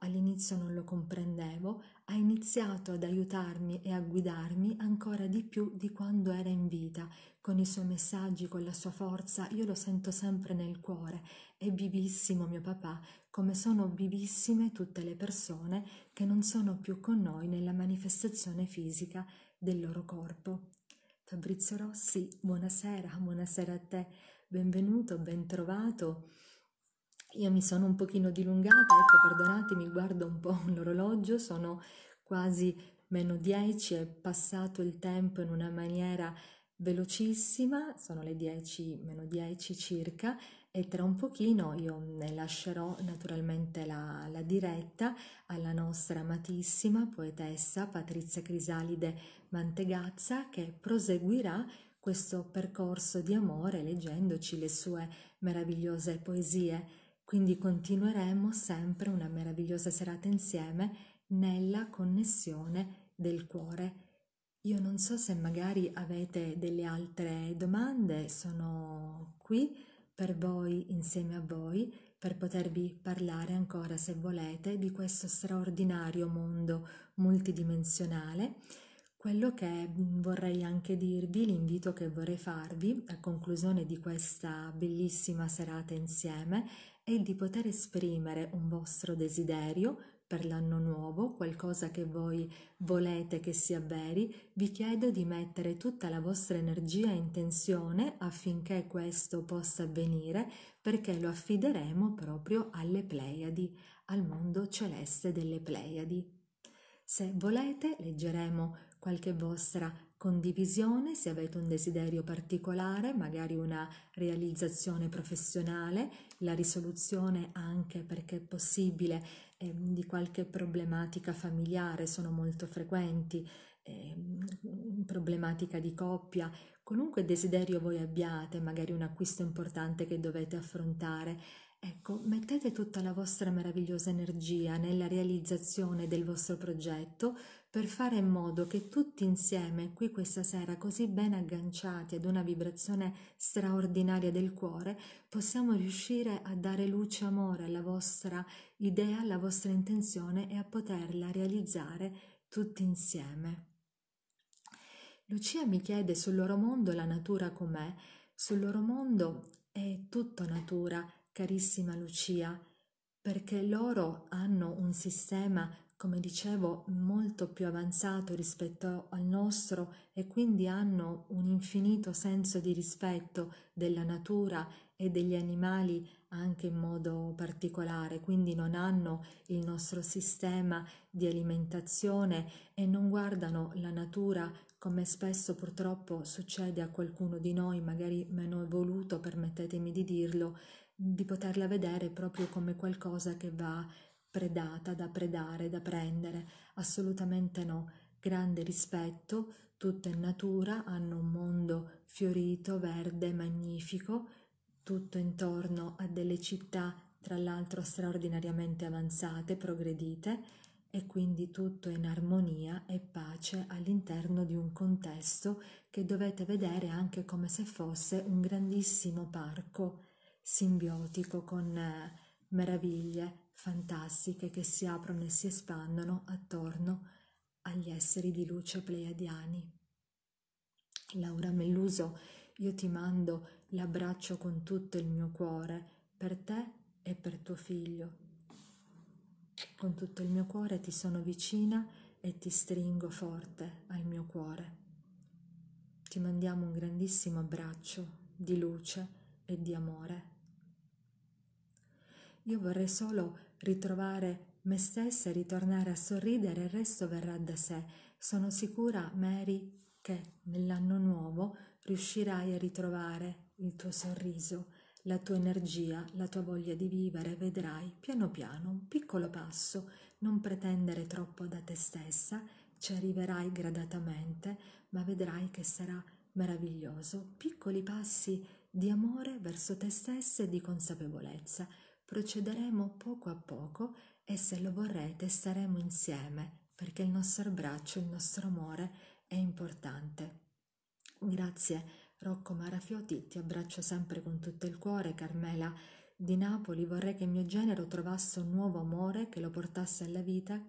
all'inizio non lo comprendevo, ha iniziato ad aiutarmi e a guidarmi ancora di più di quando era in vita, con i suoi messaggi, con la sua forza, io lo sento sempre nel cuore, è vivissimo mio papà, come sono vivissime tutte le persone che non sono più con noi nella manifestazione fisica del loro corpo. Fabrizio Rossi, buonasera, buonasera a te benvenuto, bentrovato. Io mi sono un pochino dilungata, ecco perdonatemi, guardo un po' l'orologio, sono quasi meno 10, è passato il tempo in una maniera velocissima, sono le 10 meno 10 circa e tra un pochino io ne lascerò naturalmente la, la, diretta alla nostra amatissima poetessa Patrizia Crisalide Mantegazza che proseguirà questo percorso di amore leggendoci le sue meravigliose poesie. Quindi continueremo sempre una meravigliosa serata insieme nella connessione del cuore. Io non so se magari avete delle altre domande, sono qui per voi, insieme a voi, per potervi parlare ancora, se volete, di questo straordinario mondo multidimensionale quello che vorrei anche dirvi, l'invito che vorrei farvi a conclusione di questa bellissima serata insieme è di poter esprimere un vostro desiderio per l'anno nuovo, qualcosa che voi volete che sia veri, vi chiedo di mettere tutta la vostra energia e intenzione affinché questo possa avvenire perché lo affideremo proprio alle Pleiadi, al mondo celeste delle Pleiadi. Se volete leggeremo qualche vostra condivisione, se avete un desiderio particolare, magari una realizzazione professionale, la risoluzione anche perché è possibile eh, di qualche problematica familiare, sono molto frequenti, eh, problematica di coppia, qualunque desiderio voi abbiate, magari un acquisto importante che dovete affrontare. Ecco, mettete tutta la vostra meravigliosa energia nella realizzazione del vostro progetto, per fare in modo che tutti insieme, qui questa sera, così ben agganciati ad una vibrazione straordinaria del cuore, possiamo riuscire a dare luce e amore alla vostra idea, alla vostra intenzione e a poterla realizzare tutti insieme. Lucia mi chiede sul loro mondo la natura com'è. Sul loro mondo è tutto natura, carissima Lucia, perché loro hanno un sistema come dicevo, molto più avanzato rispetto al nostro e quindi hanno un infinito senso di rispetto della natura e degli animali anche in modo particolare, quindi non hanno il nostro sistema di alimentazione e non guardano la natura come spesso purtroppo succede a qualcuno di noi, magari meno evoluto, permettetemi di dirlo, di poterla vedere proprio come qualcosa che va predata, da predare, da prendere, assolutamente no. Grande rispetto, tutto è natura, hanno un mondo fiorito, verde, magnifico, tutto intorno a delle città tra l'altro straordinariamente avanzate, progredite e quindi tutto in armonia e pace all'interno di un contesto che dovete vedere anche come se fosse un grandissimo parco simbiotico con eh, meraviglie fantastiche che si aprono e si espandono attorno agli esseri di luce pleiadiani. Laura Melluso, io ti mando l'abbraccio con tutto il mio cuore per te e per tuo figlio. Con tutto il mio cuore ti sono vicina e ti stringo forte al mio cuore. Ti mandiamo un grandissimo abbraccio di luce e di amore. Io vorrei solo ritrovare me stessa e ritornare a sorridere, il resto verrà da sé. Sono sicura, Mary, che nell'anno nuovo riuscirai a ritrovare il tuo sorriso, la tua energia, la tua voglia di vivere. Vedrai piano piano, un piccolo passo, non pretendere troppo da te stessa, ci arriverai gradatamente, ma vedrai che sarà meraviglioso. Piccoli passi di amore verso te stessa e di consapevolezza procederemo poco a poco e se lo vorrete staremo insieme perché il nostro abbraccio, il nostro amore è importante. Grazie Rocco Marafioti, ti abbraccio sempre con tutto il cuore, Carmela di Napoli, vorrei che mio genero trovasse un nuovo amore che lo portasse alla vita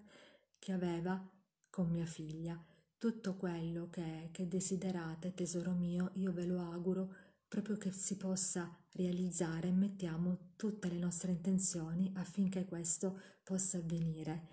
che aveva con mia figlia. Tutto quello che, che desiderate, tesoro mio, io ve lo auguro proprio che si possa realizzare, mettiamo tutte le nostre intenzioni affinché questo possa avvenire.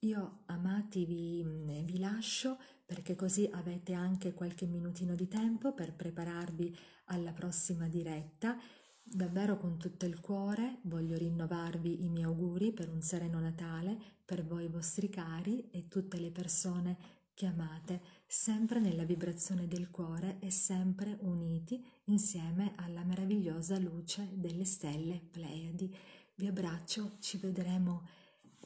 Io, amati, vi, vi, lascio perché così avete anche qualche minutino di tempo per prepararvi alla prossima diretta. Davvero con tutto il cuore voglio rinnovarvi i miei auguri per un sereno Natale per voi, i vostri cari e tutte le persone che amate sempre nella vibrazione del cuore e sempre uniti insieme alla meravigliosa luce delle stelle Pleiadi. Vi abbraccio, ci vedremo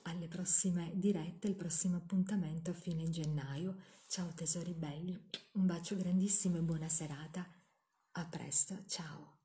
alle prossime dirette, il prossimo appuntamento a fine gennaio. Ciao tesori belli, un bacio grandissimo e buona serata. A presto, ciao.